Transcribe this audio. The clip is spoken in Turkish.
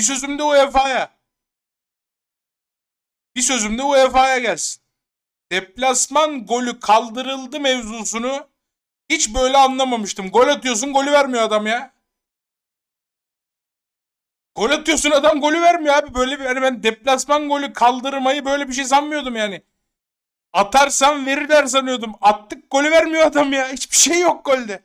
Bir sözüm de UEFA'ya. Bir sözüm de UEFA'ya gelsin. Deplasman golü kaldırıldı mevzusunu hiç böyle anlamamıştım. Gol atıyorsun golü vermiyor adam ya. Gol atıyorsun adam golü vermiyor abi. Böyle bir yani ben deplasman golü kaldırmayı böyle bir şey sanmıyordum yani. Atarsam verirler sanıyordum. Attık golü vermiyor adam ya. Hiçbir şey yok golde.